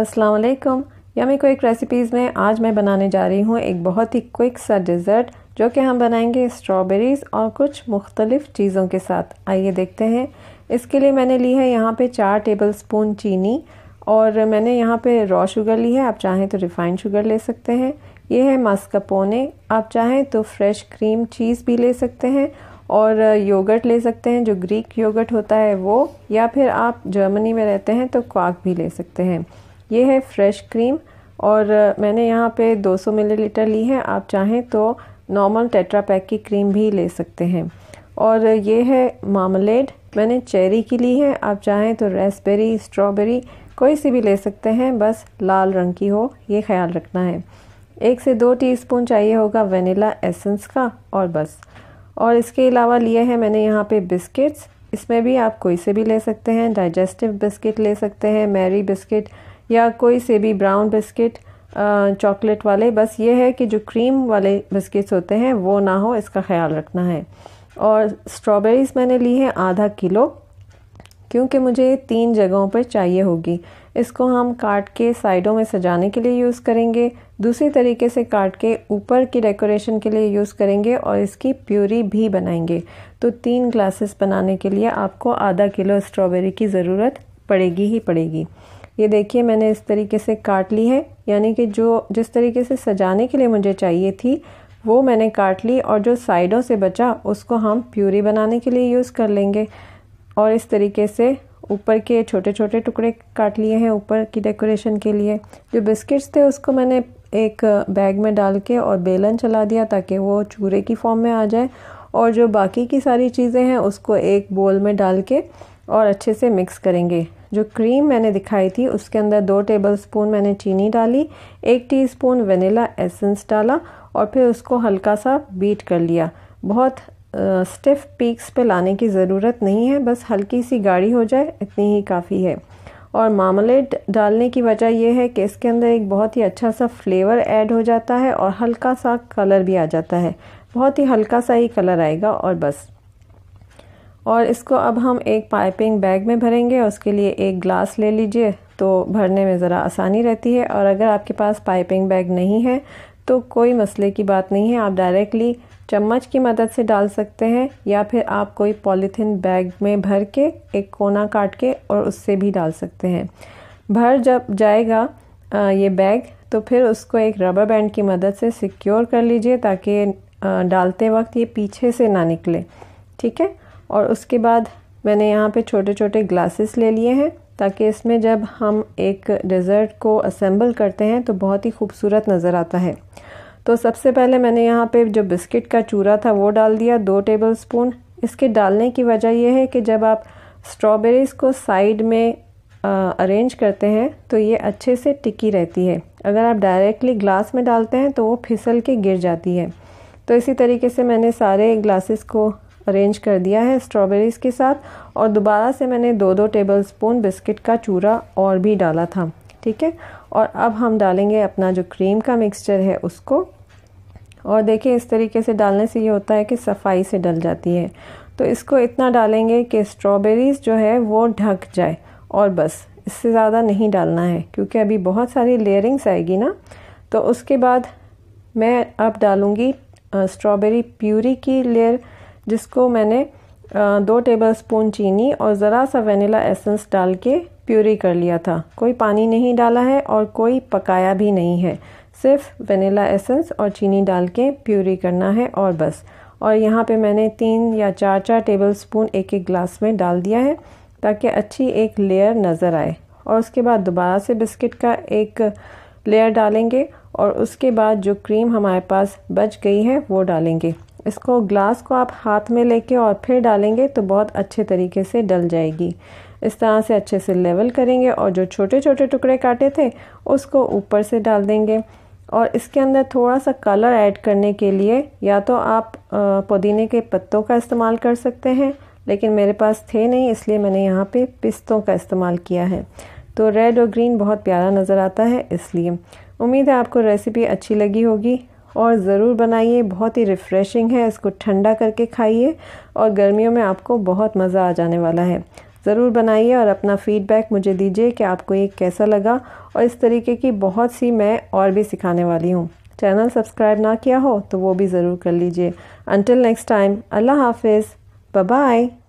अस्सलाम वालेकुम yummy quick recipes में आज मैं बनाने जा रही हूँ एक बहुत ही क्विक सा डिज़र्ट जो कि हम बनाएंगे स्ट्रॉबेरीज़ और कुछ मुख्तलिफ़ चीज़ों के साथ आइए देखते हैं इसके लिए मैंने ली है यहाँ पे चार टेबल स्पून चीनी और मैंने यहाँ पे रॉ शुगर ली है आप चाहें तो रिफ़ाइंड शुगर ले सकते हैं ये है मास्कापोने आप चाहें तो फ्रेश क्रीम चीज़ भी ले सकते हैं और योगर्ट ले सकते हैं जो ग्रीक योगर्ट होता है वो या फिर आप जर्मनी में रहते हैं तो क्वाक भी ले सकते हैं ये है फ्रेश क्रीम और मैंने यहाँ पे 200 मिलीलीटर ली है आप चाहें तो नॉर्मल टेट्रा पैक की क्रीम भी ले सकते हैं और ये है मामलेड मैंने चेरी की ली है आप चाहें तो रेसबेरी स्ट्रॉबेरी कोई सी भी ले सकते हैं बस लाल रंग की हो ये ख्याल रखना है एक से दो टीस्पून चाहिए होगा वनीला एसेंस का और बस और इसके अलावा लिए हैं मैंने यहाँ पे बिस्किट्स इसमें भी आप कोई से भी ले सकते हैं डाइजेस्टिव बिस्किट ले सकते हैं मैरी बिस्किट या कोई से भी ब्राउन बिस्किट चॉकलेट वाले बस ये है कि जो क्रीम वाले बिस्किट्स होते हैं वो ना हो इसका ख्याल रखना है और स्ट्रॉबेरीज़ मैंने ली है आधा किलो क्योंकि मुझे तीन जगहों पर चाहिए होगी इसको हम काट के साइडों में सजाने के लिए यूज़ करेंगे दूसरी तरीके से काट के ऊपर की डेकोरेशन के लिए यूज़ करेंगे और इसकी प्यूरी भी बनाएंगे तो तीन ग्लासेस बनाने के लिए आपको आधा किलो स्ट्रॉबेरी की ज़रूरत पड़ेगी ही पड़ेगी ये देखिए मैंने इस तरीके से काट ली है यानी कि जो जिस तरीके से सजाने के लिए मुझे चाहिए थी वो मैंने काट ली और जो साइडों से बचा उसको हम प्यूरी बनाने के लिए यूज़ कर लेंगे और इस तरीके से ऊपर के छोटे छोटे टुकड़े काट लिए हैं ऊपर की डेकोरेशन के लिए जो बिस्किट्स थे उसको मैंने एक बैग में डाल के और बेलन चला दिया ताकि वो चूरे की फॉर्म में आ जाए और जो बाकी की सारी चीज़ें हैं उसको एक बोल में डाल के और अच्छे से मिक्स करेंगे जो क्रीम मैंने दिखाई थी उसके अंदर दो टेबल स्पून मैंने चीनी डाली एक टीस्पून वनीला एसेंस डाला और फिर उसको हल्का सा बीट कर लिया बहुत स्टिफ पीक्स पे लाने की ज़रूरत नहीं है बस हल्की सी गाढ़ी हो जाए इतनी ही काफ़ी है और मामलेट डालने की वजह यह है कि इसके अंदर एक बहुत ही अच्छा सा फ्लेवर ऐड हो जाता है और हल्का सा कलर भी आ जाता है बहुत ही हल्का सा ही कलर आएगा और बस और इसको अब हम एक पाइपिंग बैग में भरेंगे उसके लिए एक ग्लास ले लीजिए तो भरने में ज़रा आसानी रहती है और अगर आपके पास पाइपिंग बैग नहीं है तो कोई मसले की बात नहीं है आप डायरेक्टली चम्मच की मदद से डाल सकते हैं या फिर आप कोई पॉलीथीन बैग में भर के एक कोना काट के और उससे भी डाल सकते हैं भर जब जाएगा ये बैग तो फिर उसको एक रबर बैंड की मदद से सिक्योर कर लीजिए ताकि डालते वक्त ये पीछे से ना निकले ठीक है और उसके बाद मैंने यहाँ पे छोटे छोटे ग्लासेस ले लिए हैं ताकि इसमें जब हम एक डेज़र्ट को असेंबल करते हैं तो बहुत ही खूबसूरत नज़र आता है तो सबसे पहले मैंने यहाँ पे जो बिस्किट का चूरा था वो डाल दिया दो टेबल स्पून इसके डालने की वजह यह है कि जब आप स्ट्रॉबेरीज़ को साइड में अरेंज करते हैं तो ये अच्छे से टिकी रहती है अगर आप डायरेक्टली ग्लास में डालते हैं तो वो फिसल के गिर जाती है तो इसी तरीके से मैंने सारे ग्लासेस को अरेंज कर दिया है स्ट्रॉबेरीज़ के साथ और दोबारा से मैंने दो दो टेबल स्पून बिस्किट का चूरा और भी डाला था ठीक है और अब हम डालेंगे अपना जो क्रीम का मिक्सचर है उसको और देखिए इस तरीके से डालने से ये होता है कि सफाई से डल जाती है तो इसको इतना डालेंगे कि स्ट्रॉबेरीज़ जो है वो ढक जाए और बस इससे ज़्यादा नहीं डालना है क्योंकि अभी बहुत सारी लेयरिंग्स आएगी ना तो उसके बाद मैं अब डालूँगी स्ट्रॉबेरी प्यूरी की लेयर जिसको मैंने दो टेबलस्पून चीनी और ज़रा सा वेनिला एसेंस डाल के प्यूरी कर लिया था कोई पानी नहीं डाला है और कोई पकाया भी नहीं है सिर्फ वेनिला एसेंस और चीनी डाल के प्यूरी करना है और बस और यहाँ पे मैंने तीन या चार चार टेबल स्पून एक एक ग्लास में डाल दिया है ताकि अच्छी एक लेयर नज़र आए और उसके बाद दोबारा से बिस्किट का एक लेयर डालेंगे और उसके बाद जो क्रीम हमारे पास बच गई है वो डालेंगे इसको ग्लास को आप हाथ में लेके और फिर डालेंगे तो बहुत अच्छे तरीके से डल जाएगी इस तरह से अच्छे से लेवल करेंगे और जो छोटे छोटे टुकड़े काटे थे उसको ऊपर से डाल देंगे और इसके अंदर थोड़ा सा कलर ऐड करने के लिए या तो आप पुदीने के पत्तों का इस्तेमाल कर सकते हैं लेकिन मेरे पास थे नहीं इसलिए मैंने यहाँ पे पिस्तों का इस्तेमाल किया है तो रेड और ग्रीन बहुत प्यारा नज़र आता है इसलिए उम्मीद है आपको रेसिपी अच्छी लगी होगी और ज़रूर बनाइए बहुत ही रिफ़्रेशिंग है इसको ठंडा करके खाइए और गर्मियों में आपको बहुत मज़ा आ जाने वाला है ज़रूर बनाइए और अपना फ़ीडबैक मुझे दीजिए कि आपको ये कैसा लगा और इस तरीके की बहुत सी मैं और भी सिखाने वाली हूँ चैनल सब्सक्राइब ना किया हो तो वो भी ज़रूर कर लीजिए अंटिल नेक्स्ट टाइम अल्लाह हाफिज़ बाय